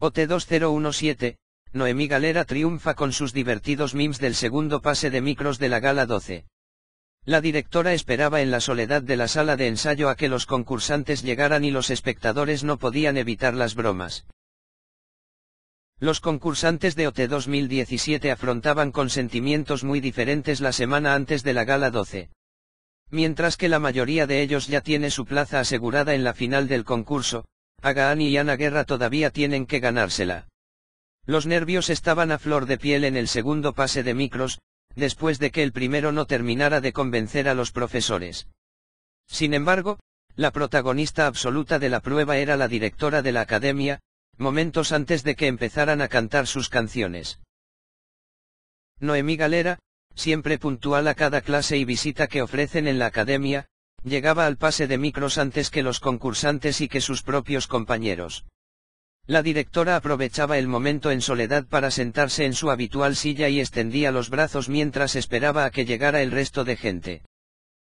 OT2017, Noemí Galera triunfa con sus divertidos memes del segundo pase de micros de la gala 12. La directora esperaba en la soledad de la sala de ensayo a que los concursantes llegaran y los espectadores no podían evitar las bromas. Los concursantes de OT 2017 afrontaban con sentimientos muy diferentes la semana antes de la gala 12. Mientras que la mayoría de ellos ya tiene su plaza asegurada en la final del concurso, Agaani y Ana Guerra todavía tienen que ganársela. Los nervios estaban a flor de piel en el segundo pase de micros, después de que el primero no terminara de convencer a los profesores. Sin embargo, la protagonista absoluta de la prueba era la directora de la academia, momentos antes de que empezaran a cantar sus canciones. Noemí Galera, siempre puntual a cada clase y visita que ofrecen en la academia, Llegaba al pase de micros antes que los concursantes y que sus propios compañeros. La directora aprovechaba el momento en soledad para sentarse en su habitual silla y extendía los brazos mientras esperaba a que llegara el resto de gente.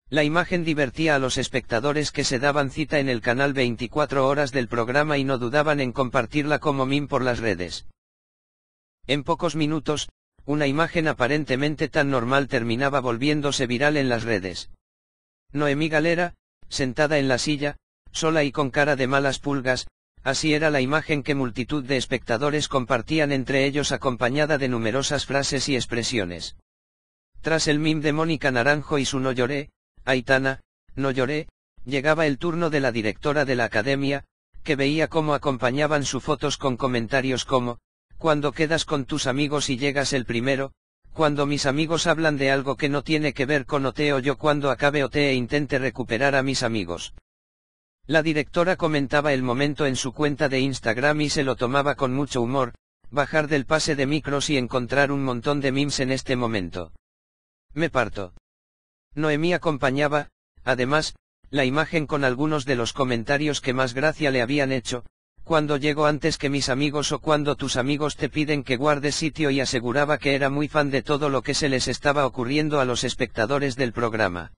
La imagen divertía a los espectadores que se daban cita en el canal 24 horas del programa y no dudaban en compartirla como meme por las redes. En pocos minutos, una imagen aparentemente tan normal terminaba volviéndose viral en las redes. Noemí Galera, sentada en la silla, sola y con cara de malas pulgas, así era la imagen que multitud de espectadores compartían entre ellos acompañada de numerosas frases y expresiones. Tras el mim de Mónica Naranjo y su No lloré, Aitana, No lloré, llegaba el turno de la directora de la academia, que veía cómo acompañaban sus fotos con comentarios como, cuando quedas con tus amigos y llegas el primero, cuando mis amigos hablan de algo que no tiene que ver con OT o yo cuando acabe OT e intente recuperar a mis amigos. La directora comentaba el momento en su cuenta de Instagram y se lo tomaba con mucho humor, bajar del pase de micros y encontrar un montón de memes en este momento. Me parto. Noemí acompañaba, además, la imagen con algunos de los comentarios que más gracia le habían hecho, cuando llego antes que mis amigos o cuando tus amigos te piden que guardes sitio y aseguraba que era muy fan de todo lo que se les estaba ocurriendo a los espectadores del programa.